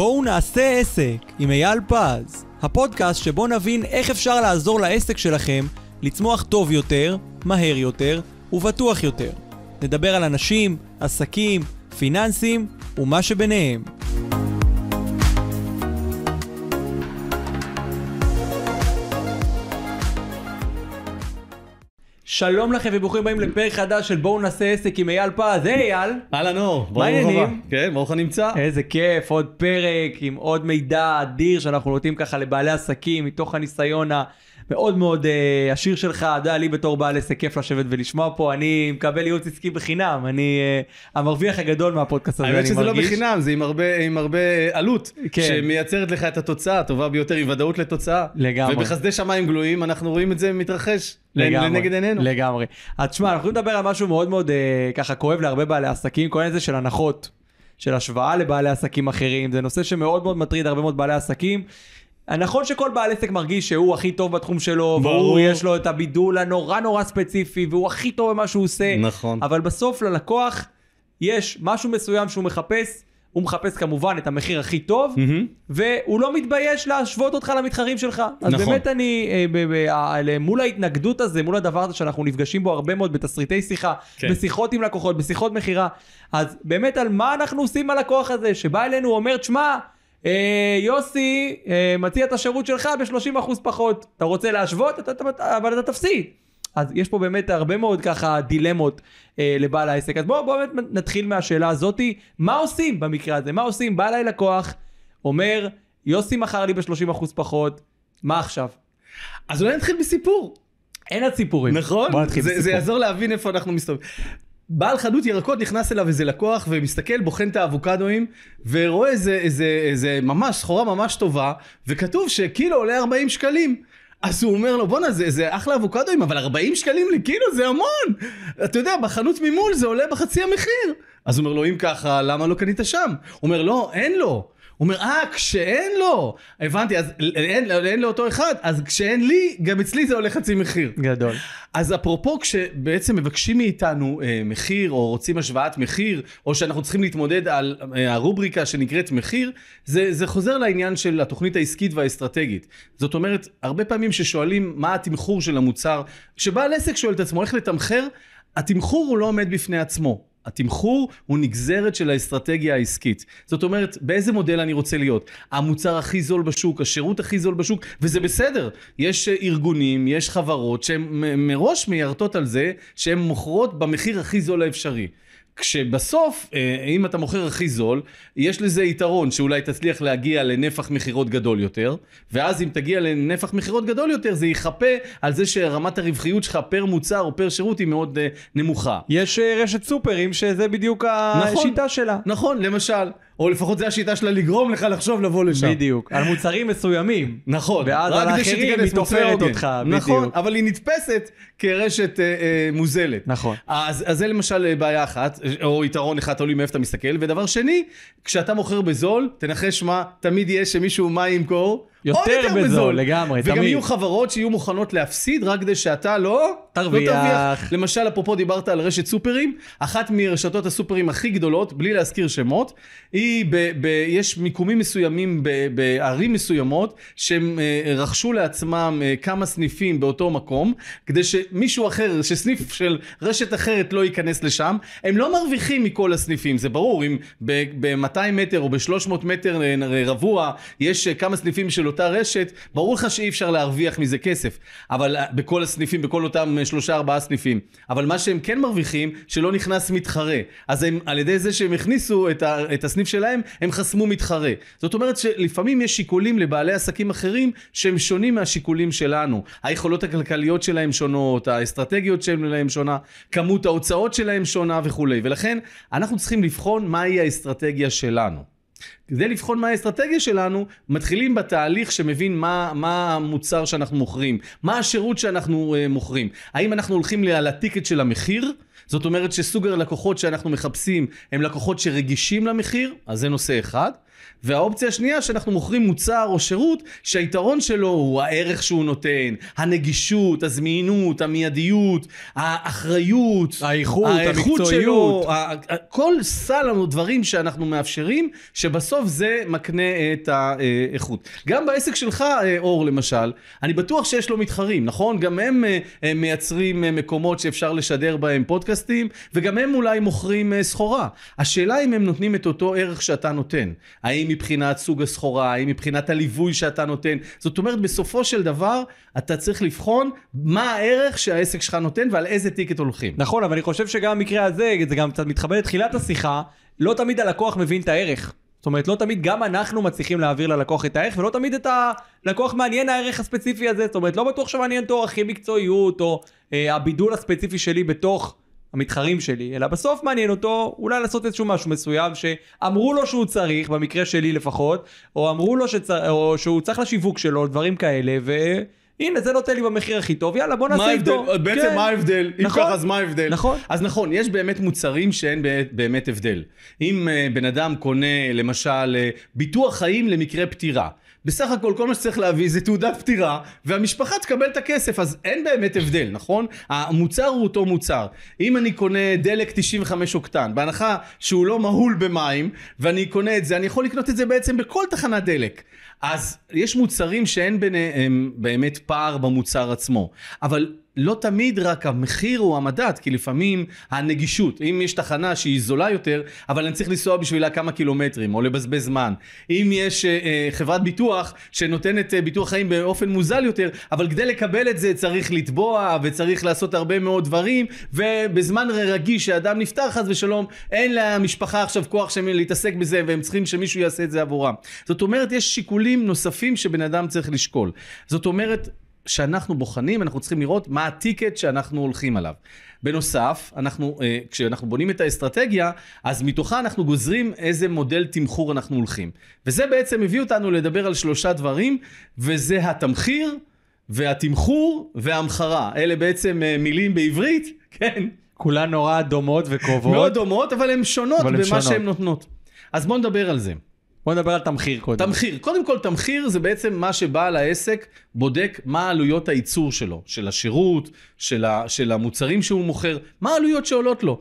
בואו נעשה עסק עם אייל פז, הפודקאסט שבו נבין איך אפשר לעזור לעסק שלכם לצמוח טוב יותר, מהר יותר ובטוח יותר. נדבר על אנשים, עסקים, פיננסים ומה שביניהם. שלום לכם וברוכים הבאים לפרק חדש של בואו נעשה עסק עם אייל פז. היי אייל. אהלן אור. מה העניינים? כן, ברוך הנמצא. איזה כיף, עוד פרק עם עוד מידע אדיר שאנחנו נותנים ככה לבעלי עסקים מתוך הניסיון ה... מאוד מאוד אה, עשיר שלך, אתה לי בתור בעל עסק כיף לשבת ולשמוע פה, אני מקבל ייעוץ עסקי בחינם, אני אה, המרוויח הגדול מהפודקאסט הזה, אני מרגיש. האמת שזה לא בחינם, זה עם הרבה, עם הרבה עלות, כן. שמייצרת לך את התוצאה הטובה ביותר, עם ודאות לתוצאה. לגמרי. ובחסדי שמיים גלויים, אנחנו רואים את זה מתרחש. לגמרי, לנגד עינינו. לגמרי. אז תשמע, אנחנו נדבר על משהו מאוד מאוד אה, ככה כואב להרבה בעלי עסקים, כל זה של הנחות, של השוואה לבעלי עסקים אחרים, זה נושא שמאוד מאוד מטריד הרבה מאוד בעלי עסקים. נכון שכל בעל עסק מרגיש שהוא הכי טוב בתחום שלו, ברור. והוא יש לו את הבידול הנורא נורא ספציפי, והוא הכי טוב במה שהוא עושה. נכון. אבל בסוף ללקוח יש משהו מסוים שהוא מחפש, הוא מחפש כמובן את המחיר הכי טוב, mm-hmm. והוא לא מתבייש להשוות אותך למתחרים שלך. אז נכון. באמת אני, אה, ב, ב, ב, מול ההתנגדות הזה, מול הדבר הזה שאנחנו נפגשים בו הרבה מאוד בתסריטי שיחה, כן. בשיחות עם לקוחות, בשיחות מכירה, אז באמת על מה אנחנו עושים עם הלקוח הזה, שבא אלינו ואומר, תשמע, אה, יוסי אה, מציע את השירות שלך ב-30% פחות. אתה רוצה להשוות, אתה, אתה, אתה, אבל אתה תפסיד. אז יש פה באמת הרבה מאוד ככה דילמות אה, לבעל העסק. אז בואו בוא באמת נתחיל מהשאלה הזאתי, מה עושים במקרה הזה? מה עושים? בא אליי לקוח, אומר, יוסי מכר לי ב-30% פחות, מה עכשיו? אז אולי נתחיל בסיפור. אין עד סיפורים. נכון? בוא נתחיל זה, בסיפור. זה יעזור להבין איפה אנחנו מסתובבים. בעל חנות ירקות נכנס אליו איזה לקוח ומסתכל, בוחן את האבוקדואים ורואה איזה, איזה, איזה ממש סחורה ממש טובה וכתוב שקילו עולה 40 שקלים. אז הוא אומר לו בואנה זה, זה אחלה אבוקדואים אבל 40 שקלים לקילו זה המון. אתה יודע בחנות ממול זה עולה בחצי המחיר. אז הוא אומר לו אם ככה למה לא קנית שם? הוא אומר לא אין לו. אומר, אה, כשאין לו, הבנתי, אז אין, אין לאותו אחד, אז כשאין לי, גם אצלי זה עולה חצי מחיר. גדול. אז אפרופו, כשבעצם מבקשים מאיתנו אה, מחיר, או רוצים השוואת מחיר, או שאנחנו צריכים להתמודד על אה, הרובריקה שנקראת מחיר, זה, זה חוזר לעניין של התוכנית העסקית והאסטרטגית. זאת אומרת, הרבה פעמים ששואלים מה התמחור של המוצר, כשבעל עסק שואל את עצמו איך לתמחר, התמחור הוא לא עומד בפני עצמו. התמחור הוא נגזרת של האסטרטגיה העסקית. זאת אומרת, באיזה מודל אני רוצה להיות? המוצר הכי זול בשוק, השירות הכי זול בשוק, וזה בסדר. יש ארגונים, יש חברות שהן מראש מיירטות על זה שהן מוכרות במחיר הכי זול האפשרי. כשבסוף, אה, אם אתה מוכר הכי זול, יש לזה יתרון שאולי תצליח להגיע לנפח מכירות גדול יותר, ואז אם תגיע לנפח מכירות גדול יותר, זה יכפה על זה שרמת הרווחיות שלך פר מוצר או פר שירות היא מאוד אה, נמוכה. יש אה, רשת סופרים שזה בדיוק נכון. השיטה נכון, שלה. נכון, למשל. או לפחות זו השיטה שלה לגרום לך לחשוב לבוא לשם. בדיוק, על מוצרים מסוימים. נכון. ואז על האחרים היא תופרת כן. אותך, נכון, בדיוק. נכון, אבל היא נתפסת כרשת אה, אה, מוזלת. נכון. אז, אז זה למשל אה, בעיה אחת, או יתרון אחד, תלוי מאיפה אתה מסתכל. ודבר שני, כשאתה מוכר בזול, תנחש מה, תמיד יהיה שמישהו מה ימכור? יותר בזול, לגמרי, תמיד. וגם יהיו חברות שיהיו מוכנות להפסיד רק כדי שאתה לא... לא תרוויח. לא תרוויח. למשל, אפרופו דיברת על רשת סופרים, אחת מרשתות הסופרים הכי גדולות, בלי להזכיר שמות, היא, ב, ב, יש מיקומים מסוימים ב, בערים מסוימות, שהם אה, רכשו לעצמם אה, כמה סניפים באותו מקום, כדי שמישהו אחר, שסניף של רשת אחרת לא ייכנס לשם. הם לא מרוויחים מכל הסניפים, זה ברור, אם ב-200 מטר או ב-300 מטר אה, רבוע יש כמה סניפים של... אותה רשת, ברור לך שאי אפשר להרוויח מזה כסף, אבל אה, בכל הסניפים, בכל אותם אה, שלושה ארבעה סניפים. אבל מה שהם כן מרוויחים, שלא נכנס מתחרה. אז הם, על ידי זה שהם הכניסו את, ה, את הסניף שלהם, הם חסמו מתחרה. זאת אומרת שלפעמים יש שיקולים לבעלי עסקים אחרים שהם שונים מהשיקולים שלנו. היכולות הכלכליות שלהם שונות, האסטרטגיות שלהם שונה, כמות ההוצאות שלהם שונה וכולי. ולכן אנחנו צריכים לבחון מהי האסטרטגיה שלנו. כדי לבחון מה האסטרטגיה שלנו, מתחילים בתהליך שמבין מה, מה המוצר שאנחנו מוכרים, מה השירות שאנחנו uh, מוכרים. האם אנחנו הולכים על הטיקט של המחיר? זאת אומרת שסוג הלקוחות שאנחנו מחפשים הם לקוחות שרגישים למחיר, אז זה נושא אחד. והאופציה השנייה שאנחנו מוכרים מוצר או שירות שהיתרון שלו הוא הערך שהוא נותן, הנגישות, הזמינות, המיידיות, האחריות, האיכות, האיכות המקצועיות. שלו, כל סל הדברים שאנחנו מאפשרים, שבסוף זה מקנה את האיכות. גם בעסק שלך, אה, אור למשל, אני בטוח שיש לו מתחרים, נכון? גם הם אה, אה, מייצרים מקומות שאפשר לשדר בהם פודקאסטים, וגם הם אולי מוכרים סחורה. השאלה אם הם נותנים את אותו ערך שאתה נותן. האם מבחינת סוג הסחורה, האם מבחינת הליווי שאתה נותן. זאת אומרת, בסופו של דבר, אתה צריך לבחון מה הערך שהעסק שלך נותן ועל איזה טיקט הולכים. נכון, אבל אני חושב שגם במקרה הזה, זה גם קצת מתחבר לתחילת השיחה, לא תמיד הלקוח מבין את הערך. זאת אומרת, לא תמיד גם אנחנו מצליחים להעביר ללקוח את הערך, ולא תמיד את הלקוח מעניין הערך הספציפי הזה. זאת אומרת, לא בטוח שמעניין אותו הכי מקצועיות, או אה, הבידול הספציפי שלי בתוך המתחרים שלי, אלא בסוף מעניין אותו אולי לעשות איזשהו משהו מסוים שאמרו לו שהוא צריך, במקרה שלי לפחות, או אמרו לו שצר... או שהוא צריך לשיווק שלו, דברים כאלה, ו... הנה זה נותן לי במחיר הכי טוב, יאללה בוא נעשה איתו. בעצם כן. מה ההבדל? אם נכון. ככה אז מה ההבדל? נכון. אז נכון, יש באמת מוצרים שאין באמת הבדל. אם אה, בן אדם קונה למשל אה, ביטוח חיים למקרה פטירה, בסך הכל כל מה שצריך להביא זה תעודת פטירה, והמשפחה תקבל את הכסף, אז אין באמת הבדל, נכון? המוצר הוא אותו מוצר. אם אני קונה דלק 95 אוקטן, בהנחה שהוא לא מהול במים, ואני קונה את זה, אני יכול לקנות את זה בעצם בכל תחנת דלק. אז יש מוצרים שאין ביניהם באמת פער במוצר עצמו, אבל לא תמיד רק המחיר הוא המדד, כי לפעמים הנגישות, אם יש תחנה שהיא זולה יותר, אבל אני צריך לנסוע בשבילה כמה קילומטרים, או לבזבז זמן. אם יש אה, אה חברת ביטוח שנותנת אה, ביטוח חיים באופן מוזל יותר, אבל כדי לקבל את זה צריך לתבוע, וצריך לעשות הרבה מאוד דברים, ובזמן רגיש שאדם נפטר חס ושלום, אין למשפחה עכשיו כוח להתעסק בזה, והם צריכים שמישהו יעשה את זה עבורם. זאת אומרת, יש שיקולים שיקולים נוספים שבן אדם צריך לשקול. זאת אומרת, כשאנחנו בוחנים, אנחנו צריכים לראות מה הטיקט שאנחנו הולכים עליו. בנוסף, אנחנו, אה, כשאנחנו בונים את האסטרטגיה, אז מתוכה אנחנו גוזרים איזה מודל תמחור אנחנו הולכים. וזה בעצם הביא אותנו לדבר על שלושה דברים, וזה התמחיר, והתמחור, והמחרה. אלה בעצם אה, מילים בעברית, כן. כולן נורא דומות וקרובות. מאוד דומות, אבל הן שונות אבל במה שהן נותנות. אז בואו נדבר על זה. בוא נדבר על תמחיר קודם. תמחיר. קודם כל, תמחיר זה בעצם מה שבעל העסק בודק מה עלויות הייצור שלו, של השירות, של, ה, של המוצרים שהוא מוכר, מה העלויות שעולות לו.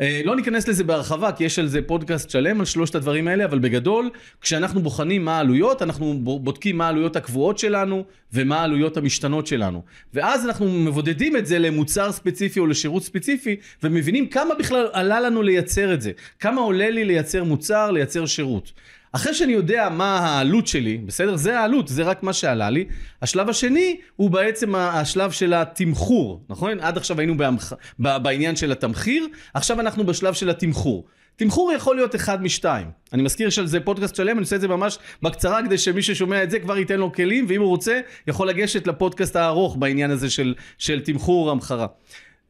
אה, לא ניכנס לזה בהרחבה, כי יש על זה פודקאסט שלם על שלושת הדברים האלה, אבל בגדול, כשאנחנו בוחנים מה העלויות, אנחנו בודקים מה העלויות הקבועות שלנו ומה העלויות המשתנות שלנו. ואז אנחנו מבודדים את זה למוצר ספציפי או לשירות ספציפי, ומבינים כמה בכלל עלה לנו לייצר את זה. כמה עולה לי לייצר מוצר, לייצר שירות. אחרי שאני יודע מה העלות שלי, בסדר? זה העלות, זה רק מה שעלה לי. השלב השני הוא בעצם השלב של התמחור, נכון? עד עכשיו היינו בעמח... בעניין של התמחיר, עכשיו אנחנו בשלב של התמחור. תמחור יכול להיות אחד משתיים. אני מזכיר שעל זה פודקאסט שלם, אני עושה את זה ממש בקצרה כדי שמי ששומע את זה כבר ייתן לו כלים, ואם הוא רוצה, יכול לגשת לפודקאסט הארוך בעניין הזה של, של תמחור המחרה.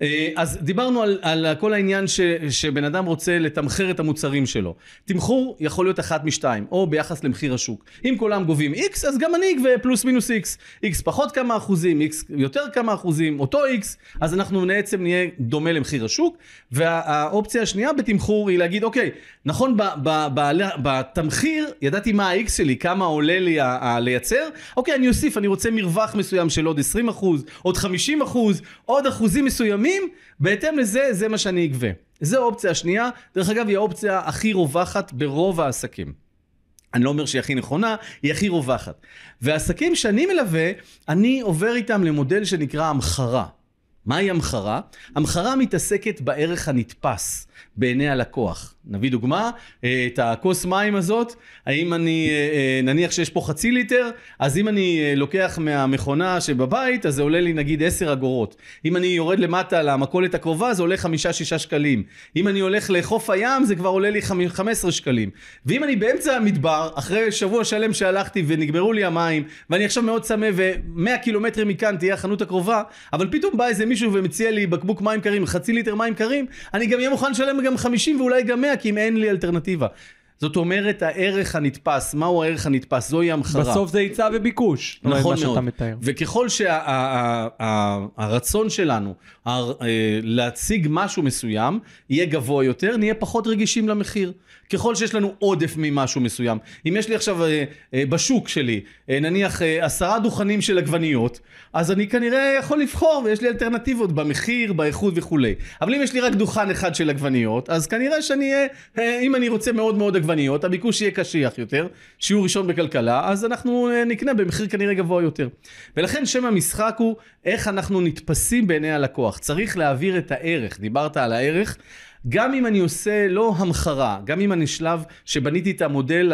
אה, אז דיברנו על, על כל העניין ש, שבן אדם רוצה לתמחר את המוצרים שלו. תמחור יכול להיות אחת משתיים, או ביחס למחיר השוק. אם כולם גובים X, אז גם אני אגבה פלוס מינוס X. X פחות כמה אחוזים, X יותר כמה אחוזים, אותו X, אז אנחנו בעצם נהיה דומה למחיר השוק. והאופציה השנייה בתמחור היא להגיד, אוקיי, נכון, ב, ב, ב, ב, בתמחיר ידעתי מה ה-X שלי, כמה עולה לי ה, ה, לייצר, אוקיי, אני אוסיף, אני רוצה מרווח מסוים של עוד 20 אחוז, עוד 50 אחוז, עוד אחוזים מסוימים. מסוימים, בהתאם לזה, זה מה שאני אגבה. זו האופציה השנייה, דרך אגב, היא האופציה הכי רווחת ברוב העסקים. אני לא אומר שהיא הכי נכונה, היא הכי רווחת. והעסקים שאני מלווה, אני עובר איתם למודל שנקרא המחרה. מהי המחרה? המחרה מתעסקת בערך הנתפס, בעיני הלקוח. נביא דוגמה, אה, את הכוס מים הזאת, האם אני, אה, אה, נניח שיש פה חצי ליטר, אז אם אני לוקח מהמכונה שבבית, אז זה עולה לי נגיד עשר אגורות. אם אני יורד למטה למכולת הקרובה, זה עולה חמישה-שישה שקלים. אם אני הולך לחוף הים, זה כבר עולה לי חמש עשרה שקלים. ואם אני באמצע המדבר, אחרי שבוע שלם שהלכתי ונגמרו לי המים, ואני עכשיו מאוד צמא, ומאה קילומטרים מכאן תהיה החנות הקרובה, אבל פתאום בא איזה מישהו ומציע לי בקבוק מים קרים, חצי ליטר מים קרים, אני גם אהיה מוכן לשלם גם 50 ואולי גם 100, כי אם אין לי אלטרנטיבה. זאת אומרת, הערך הנתפס, מהו הערך הנתפס? זוהי המחרה. בסוף זה היצע וביקוש. לא נכון מאוד. וככל שהרצון שלנו אה, להציג משהו מסוים יהיה גבוה יותר, נהיה פחות רגישים למחיר. ככל שיש לנו עודף ממשהו מסוים. אם יש לי עכשיו אה, אה, בשוק שלי, נניח עשרה דוכנים של עגבניות, אז אני כנראה יכול לבחור, ויש לי אלטרנטיבות במחיר, באיכות וכולי. אבל אם יש לי רק דוכן אחד של עגבניות, אז כנראה שאני אהיה, אם אני רוצה מאוד מאוד עגבניות, עגבניות, הביקוש יהיה קשיח יותר, שיעור ראשון בכלכלה, אז אנחנו אה, נקנה במחיר כנראה גבוה יותר. ולכן שם המשחק הוא איך אנחנו נתפסים בעיני הלקוח. צריך להעביר את הערך, דיברת על הערך. גם אם אני עושה לא המחרה, גם אם אני שלב שבניתי את המודל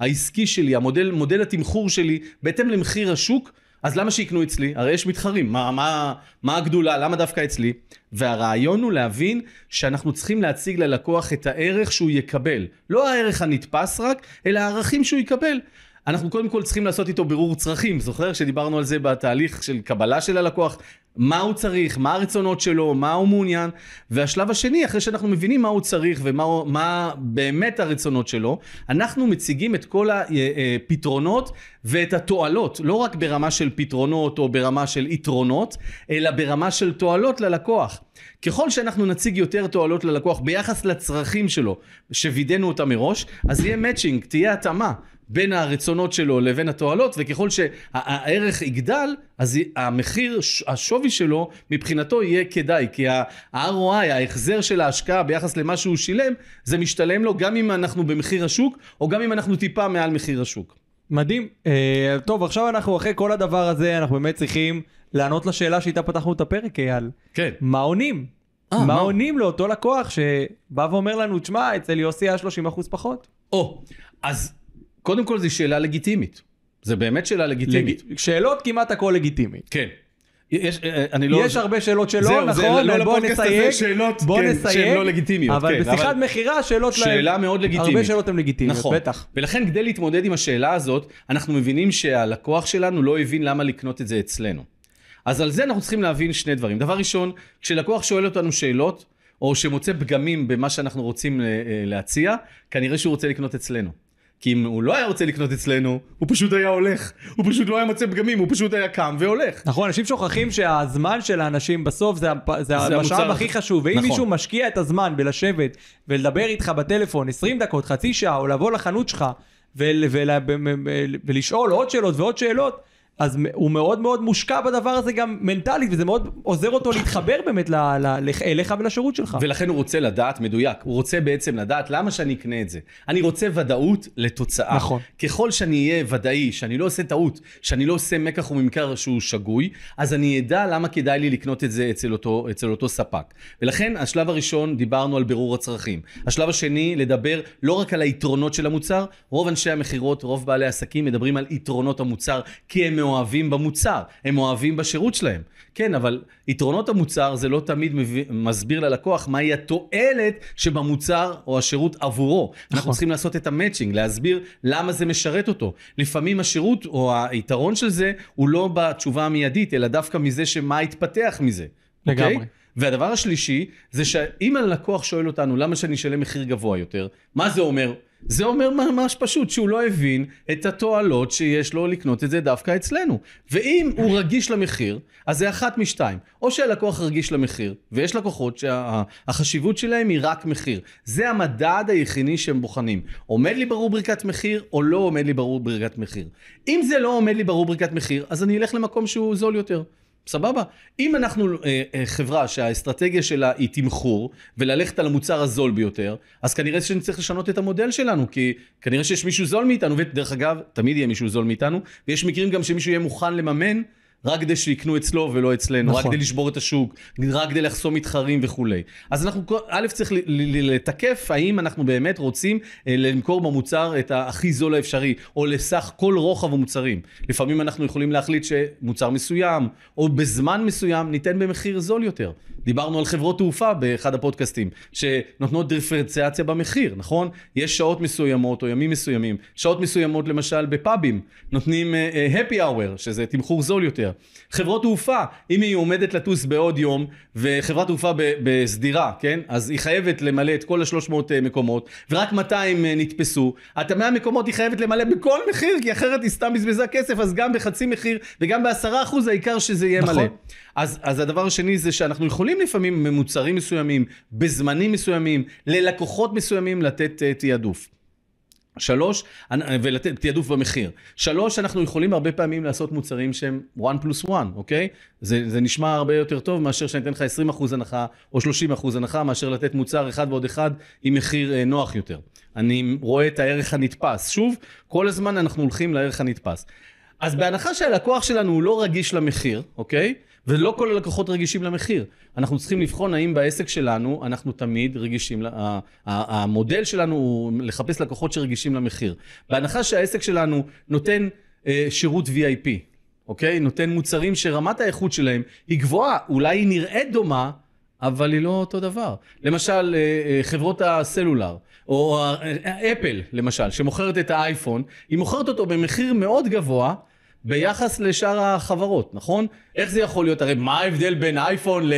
העסקי שלי, המודל, מודל התמחור שלי, בהתאם למחיר השוק, אז למה שיקנו אצלי? הרי יש מתחרים, מה, מה, מה הגדולה, למה דווקא אצלי? והרעיון הוא להבין שאנחנו צריכים להציג ללקוח את הערך שהוא יקבל. לא הערך הנתפס רק, אלא הערכים שהוא יקבל. אנחנו קודם כל צריכים לעשות איתו בירור צרכים, זוכר שדיברנו על זה בתהליך של קבלה של הלקוח, מה הוא צריך, מה הרצונות שלו, מה הוא מעוניין, והשלב השני, אחרי שאנחנו מבינים מה הוא צריך ומה מה באמת הרצונות שלו, אנחנו מציגים את כל הפתרונות אה, אה, ואת התועלות, לא רק ברמה של פתרונות או ברמה של יתרונות, אלא ברמה של תועלות ללקוח. ככל שאנחנו נציג יותר תועלות ללקוח ביחס לצרכים שלו, שווידאנו אותם מראש, אז יהיה מאצ'ינג, תהיה התאמה. בין הרצונות שלו לבין התועלות, וככל שהערך יגדל, אז המחיר, השווי שלו, מבחינתו יהיה כדאי, כי ה-ROI, ההחזר של ההשקעה ביחס למה שהוא שילם, זה משתלם לו גם אם אנחנו במחיר השוק, או גם אם אנחנו טיפה מעל מחיר השוק. מדהים. אה, טוב, עכשיו אנחנו אחרי כל הדבר הזה, אנחנו באמת צריכים לענות לשאלה שאיתה פתחנו את הפרק, אייל. כן. מה עונים? 아, אה, מה, מה עונים לאותו לקוח שבא ואומר לנו, תשמע, אצל יוסי היה 30% פחות. או, אז קודם כל זו שאלה לגיטימית. זה באמת שאלה לגיטימית. לג... שאלות כמעט הכל לגיטימי. כן. יש, אה, אה, אני לא... יש הרבה שאלות שלא, זהו, נכון, זה, לא, בוא נסייג, שאלות, בוא כן, נסייג, שהן לא לגיטימיות, אבל כן, בשיחת אבל... מכירה שאלות שאלה להם, מאוד לגיטימית, הרבה שאלות הן לגיטימיות, נכון, בטח. ולכן כדי להתמודד עם השאלה הזאת, אנחנו מבינים שהלקוח שלנו לא הבין למה לקנות את זה אצלנו. אז על זה אנחנו צריכים להבין שני דברים. דבר ראשון, כשלקוח שואל אותנו שאלות, או שמוצא פגמים במה שאנחנו רוצים אה, להציע, כנראה שהוא רוצה לקנות אצלנו. כי אם הוא לא היה רוצה לקנות אצלנו, הוא פשוט היה הולך. הוא פשוט לא היה מוצא פגמים, הוא פשוט היה קם והולך. נכון, אנשים שוכחים שהזמן של האנשים בסוף זה, זה, זה המשאב המוצר... הכי חשוב. ואם נכון. מישהו משקיע את הזמן בלשבת ולדבר איתך בטלפון 20 דקות, חצי שעה, או לבוא לחנות שלך ול, ול, ול, ול, ולשאול עוד שאלות ועוד שאלות, אז הוא מאוד מאוד מושקע בדבר הזה גם מנטלית, וזה מאוד עוזר אותו להתחבר באמת ל- ל- אליך ולשירות שלך. ולכן הוא רוצה לדעת מדויק, הוא רוצה בעצם לדעת למה שאני אקנה את זה. אני רוצה ודאות לתוצאה. נכון. ככל שאני אהיה ודאי, שאני לא עושה טעות, שאני לא עושה מקח וממכר שהוא שגוי, אז אני אדע למה כדאי לי לקנות את זה אצל אותו, אצל אותו ספק. ולכן השלב הראשון, דיברנו על בירור הצרכים. השלב השני, לדבר לא רק על היתרונות של המוצר, רוב אנשי המכירות, רוב בעלי העסקים מדברים על יתרונות המוצר, כי הם אוהבים במוצר, הם אוהבים בשירות שלהם. כן, אבל יתרונות המוצר זה לא תמיד מביא, מסביר ללקוח מהי התועלת שבמוצר או השירות עבורו. נכון. אנחנו צריכים לעשות את המצ'ינג, להסביר למה זה משרת אותו. לפעמים השירות או היתרון של זה הוא לא בתשובה המיידית, אלא דווקא מזה שמה התפתח מזה. אוקיי? לגמרי. Okay? והדבר השלישי זה שאם הלקוח שואל אותנו למה שאני אשלם מחיר גבוה יותר, מה זה אומר? זה אומר ממש פשוט שהוא לא הבין את התועלות שיש לו לקנות את זה דווקא אצלנו. ואם הוא רגיש למחיר, אז זה אחת משתיים. או שהלקוח רגיש למחיר, ויש לקוחות שהחשיבות שה, שלהם היא רק מחיר. זה המדד היחידי שהם בוחנים. עומד לי ברובריקת מחיר, או לא עומד לי ברובריקת מחיר. אם זה לא עומד לי ברובריקת מחיר, אז אני אלך למקום שהוא זול יותר. סבבה? אם אנחנו אה, אה, חברה שהאסטרטגיה שלה היא תמחור וללכת על המוצר הזול ביותר, אז כנראה שנצטרך לשנות את המודל שלנו, כי כנראה שיש מישהו זול מאיתנו, ודרך אגב, תמיד יהיה מישהו זול מאיתנו, ויש מקרים גם שמישהו יהיה מוכן לממן רק כדי שיקנו אצלו ולא אצלנו, נכון. רק כדי לשבור את השוק, רק כדי לחסום מתחרים וכולי. אז אנחנו, א', צריך לתקף האם אנחנו באמת רוצים אה, למכור במוצר את הכי זול האפשרי, או לסך כל רוחב המוצרים. לפעמים אנחנו יכולים להחליט שמוצר מסוים, או בזמן מסוים, ניתן במחיר זול יותר. דיברנו על חברות תעופה באחד הפודקאסטים, שנותנות דיפרנציאציה במחיר, נכון? יש שעות מסוימות או ימים מסוימים. שעות מסוימות למשל בפאבים, נותנים uh, happy hour, שזה תמחור זול יותר. יותר. חברות תעופה, אם היא עומדת לטוס בעוד יום, וחברת תעופה בסדירה, כן? אז היא חייבת למלא את כל ה-300 אה, מקומות, ורק 200 אה, נתפסו. את ה-100 מקומות היא חייבת למלא בכל מחיר, כי אחרת היא סתם בזבזה כסף, אז גם בחצי מחיר וגם בעשרה אחוז, העיקר שזה יהיה נכון. מלא. אז, אז הדבר השני זה שאנחנו יכולים לפעמים ממוצרים מסוימים, בזמנים מסוימים, ללקוחות מסוימים לתת uh, תעדוף. שלוש, אה, ולתת תעדוף במחיר. שלוש, אנחנו יכולים הרבה פעמים לעשות מוצרים שהם one פלוס 1, אוקיי? זה, זה נשמע הרבה יותר טוב מאשר שאני אתן לך 20% הנחה או 30% הנחה, מאשר לתת מוצר אחד ועוד אחד עם מחיר אה, נוח יותר. אני רואה את הערך הנתפס. שוב, כל הזמן אנחנו הולכים לערך הנתפס. אז בהנחה שהלקוח שלנו הוא לא רגיש למחיר, אוקיי? ולא כל הלקוחות רגישים למחיר. אנחנו צריכים לבחון האם בעסק שלנו אנחנו תמיד רגישים, המודל שלנו הוא לחפש לקוחות שרגישים למחיר. בהנחה שהעסק שלנו נותן אה, שירות VIP, אוקיי? נותן מוצרים שרמת האיכות שלהם היא גבוהה, אולי היא נראית דומה, אבל היא לא אותו דבר. למשל, אה, אה, חברות הסלולר, או אפל, למשל, שמוכרת את האייפון, היא מוכרת אותו במחיר מאוד גבוה, ביחס לשאר החברות, נכון? איך זה יכול להיות? הרי מה ההבדל בין אייפון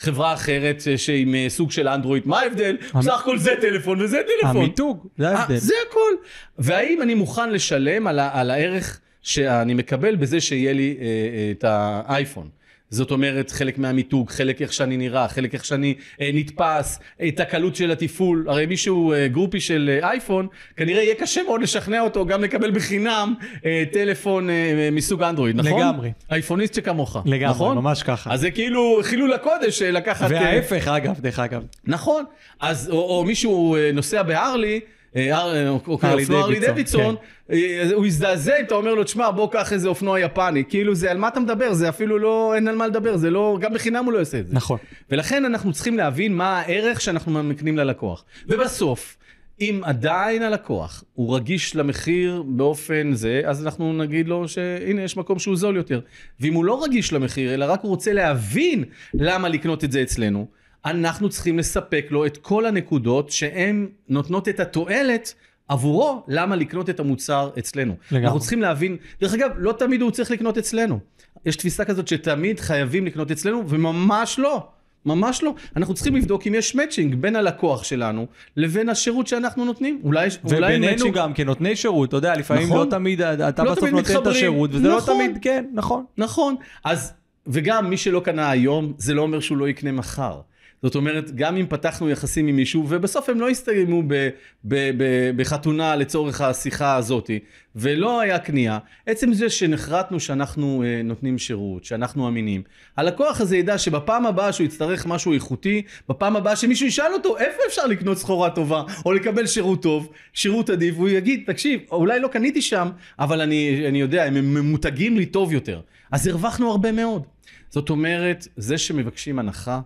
לחברה אחרת שהיא אה, מסוג של אנדרואיד? מה ההבדל? המ... בסך הכל זה טלפון וזה טלפון. המיתוג, זה אה, ההבדל. זה הכל. והאם אני מוכן לשלם על, ה- על הערך שאני מקבל בזה שיהיה לי אה, אה, את האייפון? זאת אומרת חלק מהמיתוג, חלק איך שאני נראה, חלק איך שאני אה, נתפס, את הקלות של התפעול, הרי מישהו אה, גרופי של אה, אייפון, כנראה יהיה קשה מאוד לשכנע אותו גם לקבל בחינם אה, טלפון אה, מסוג אנדרואיד, נכון? לגמרי. אייפוניסט שכמוך, לגמרי, נכון? לגמרי, ממש ככה. אז זה כאילו חילול הקודש אה, לקחת... אה, וההפך אה... אגב, דרך אגב. נכון, אז או, או מישהו נוסע בהרלי, אופנוע אה, אה, אה, ארלי דוידסון, כן. הוא הזדעזע אם אתה אומר לו, תשמע, בוא קח איזה אופנוע יפני. כאילו זה, על מה אתה מדבר? זה אפילו לא, אין על מה לדבר, זה לא, גם בחינם הוא לא יעשה את זה. נכון. ולכן אנחנו צריכים להבין מה הערך שאנחנו מקנים ללקוח. ובסוף, אם עדיין הלקוח הוא רגיש למחיר באופן זה, אז אנחנו נגיד לו שהנה יש מקום שהוא זול יותר. ואם הוא לא רגיש למחיר, אלא רק הוא רוצה להבין למה לקנות את זה אצלנו, אנחנו צריכים לספק לו את כל הנקודות שהן נותנות את התועלת עבורו למה לקנות את המוצר אצלנו. לגמרי. אנחנו צריכים להבין, דרך אגב, לא תמיד הוא צריך לקנות אצלנו. יש תפיסה כזאת שתמיד חייבים לקנות אצלנו, וממש לא. ממש לא. אנחנו צריכים לבדוק אם יש מאצ'ינג בין הלקוח שלנו לבין השירות שאנחנו נותנים. אולי, יש... מאצ'ינג... ובינינו גם כנותני שירות, אתה יודע, לפעמים נכון, לא תמיד אתה לא בסוף תמיד נותן את השירות, וזה לא נכון, לא תמיד, כן, נכון. נכון. אז, וגם מי שלא קנה היום, זה לא אומר שהוא לא יקנה מחר. זאת אומרת, גם אם פתחנו יחסים עם מישהו, ובסוף הם לא הסתיימו ב, ב, ב, בחתונה לצורך השיחה הזאת, ולא היה קנייה, עצם זה שנחרטנו שאנחנו אה, נותנים שירות, שאנחנו אמינים, הלקוח הזה ידע שבפעם הבאה שהוא יצטרך משהו איכותי, בפעם הבאה שמישהו ישאל אותו איפה אפשר לקנות סחורה טובה, או לקבל שירות טוב, שירות עדיף, הוא יגיד, תקשיב, אולי לא קניתי שם, אבל אני, אני יודע, הם ממותגים לי טוב יותר. אז הרווחנו הרבה מאוד. זאת אומרת, זה שמבקשים הנחה,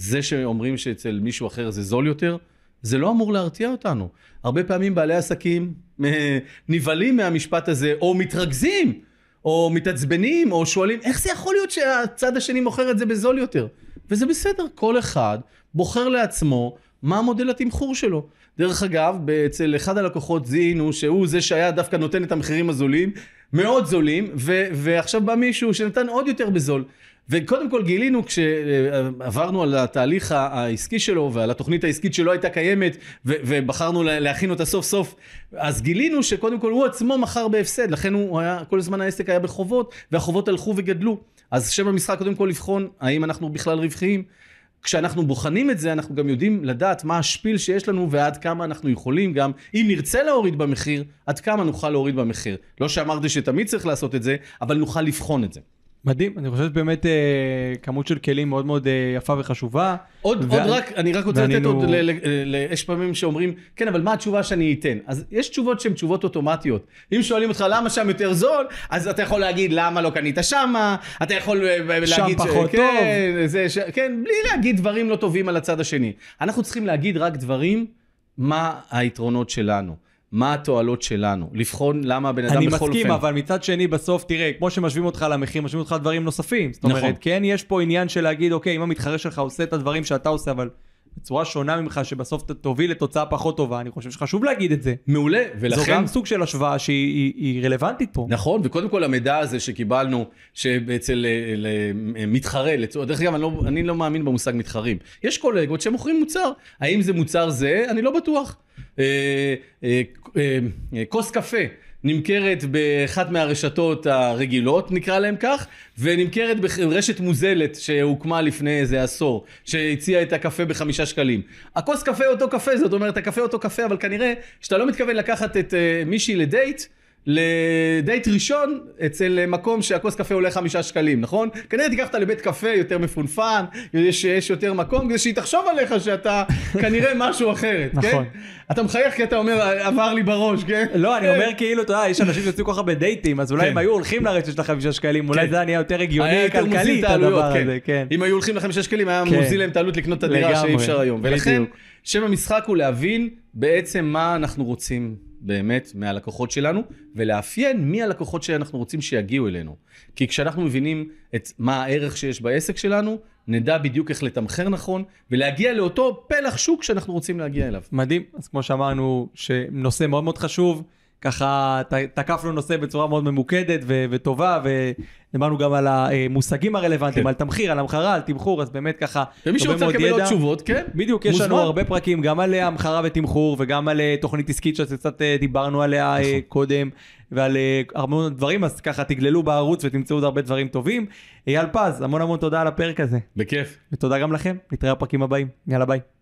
זה שאומרים שאצל מישהו אחר זה זול יותר, זה לא אמור להרתיע אותנו. הרבה פעמים בעלי עסקים אה, נבהלים מהמשפט הזה, או מתרגזים, או מתעצבנים, או שואלים, איך זה יכול להיות שהצד השני מוכר את זה בזול יותר? וזה בסדר, כל אחד בוחר לעצמו מה מודל התמחור שלו. דרך אגב, אצל אחד הלקוחות זיהינו שהוא זה שהיה דווקא נותן את המחירים הזולים, מאוד זולים, ו- ועכשיו בא מישהו שנתן עוד יותר בזול. וקודם כל גילינו כשעברנו על התהליך העסקי שלו ועל התוכנית העסקית שלא הייתה קיימת ו- ובחרנו להכין אותה סוף סוף אז גילינו שקודם כל הוא עצמו מכר בהפסד לכן הוא היה כל הזמן העסק היה בחובות והחובות הלכו וגדלו אז שם המשחק קודם כל לבחון האם אנחנו בכלל רווחיים כשאנחנו בוחנים את זה אנחנו גם יודעים לדעת מה השפיל שיש לנו ועד כמה אנחנו יכולים גם אם נרצה להוריד במחיר עד כמה נוכל להוריד במחיר לא שאמרתי שתמיד צריך לעשות את זה אבל נוכל לבחון את זה מדהים, אני חושב שבאמת אה, כמות של כלים מאוד מאוד אה, יפה וחשובה. עוד, ו... עוד רק, אני רק רוצה לתת עוד, יש אה, פעמים שאומרים, כן, אבל מה התשובה שאני אתן? אז יש תשובות שהן תשובות אוטומטיות. אם שואלים אותך למה שם יותר זול, אז אתה יכול להגיד למה לא קנית שמה, אתה יכול אה, שם להגיד... שם פחות ש... כן, טוב. כן, זה, ש... כן, בלי להגיד דברים לא טובים על הצד השני. אנחנו צריכים להגיד רק דברים, מה היתרונות שלנו. מה התועלות שלנו, לבחון למה הבן אדם בכל מסכים, אופן. אני מסכים, אבל מצד שני, בסוף, תראה, כמו שמשווים אותך למחיר, משווים אותך דברים נוספים. זאת אומרת, נכון. כן יש פה עניין של להגיד, אוקיי, אם המתחרה שלך עושה את הדברים שאתה עושה, אבל בצורה שונה ממך, שבסוף אתה תוביל לתוצאה פחות טובה, אני חושב שחשוב להגיד את זה. מעולה, ולכן... זו גם סוג של השוואה שהיא היא, היא רלוונטית פה. נכון, וקודם כל המידע הזה שקיבלנו, שאצל אה, אה, מתחרה, לצור... דרך אגב, אני לא, אני לא מאמין במושג מתחרים. יש קולגות שמוכרים מוצר, האם זה מוצר זה? אני לא בטוח. כוס אה, אה, אה, אה, קפה. נמכרת באחת מהרשתות הרגילות, נקרא להם כך, ונמכרת ברשת מוזלת שהוקמה לפני איזה עשור, שהציעה את הקפה בחמישה שקלים. הכוס קפה אותו קפה, זאת אומרת, הקפה אותו קפה, אבל כנראה שאתה לא מתכוון לקחת את uh, מישהי לדייט, לדייט ראשון אצל מקום שהכוס קפה עולה חמישה שקלים, נכון? כנראה תיקח אותה לבית קפה יותר מפונפן, יש, יש יותר מקום, כדי שהיא תחשוב עליך שאתה כנראה משהו אחרת, כן? נכון. אתה מחייך כי אתה אומר, עבר לי בראש, כן? לא, אני כן. אומר כאילו, אתה יודע, יש אנשים שיוצאו כל כך הרבה דייטים, אז אולי כן. אם היו הולכים לרשת של החמישה שקלים, אולי כן. זה היה נהיה יותר הגיוני, כלכלי, את הדבר הזה, כן. כן. אם היו הולכים לחמישה שקלים, היה מוזיל להם את העלות לקנות את הדירה שאי אפשר היום. ולכן, שם המשחק הוא להבין בעצם מה אנחנו רוצים באמת מהלקוחות שלנו, ולאפיין מי הלקוחות שאנחנו רוצים שיגיעו אלינו. כי כשאנחנו מבינים את מה הערך שיש בעסק שלנו, נדע בדיוק איך לתמחר נכון, ולהגיע לאותו פלח שוק שאנחנו רוצים להגיע אליו. מדהים, אז כמו שאמרנו, שנושא מאוד מאוד חשוב. ככה תקפנו נושא בצורה מאוד ממוקדת ו- וטובה, ודיברנו גם על המושגים הרלוונטיים, כן. על תמחיר, על המחרה, על תמחור, אז באמת ככה, ומי שרוצה לקבל עוד תשובות, כן, בדיוק, יש לנו הרבה פרקים גם על המחרה ותמחור, וגם על אה, תוכנית עסקית שקצת אה, דיברנו עליה אה, נכון. קודם, ועל הרבה מאוד דברים, אז ככה תגללו בערוץ ותמצאו עוד הרבה דברים טובים. אייל פז, המון המון תודה על הפרק הזה. בכיף. ותודה גם לכם, נתראה בפרקים הבאים. יאללה ביי.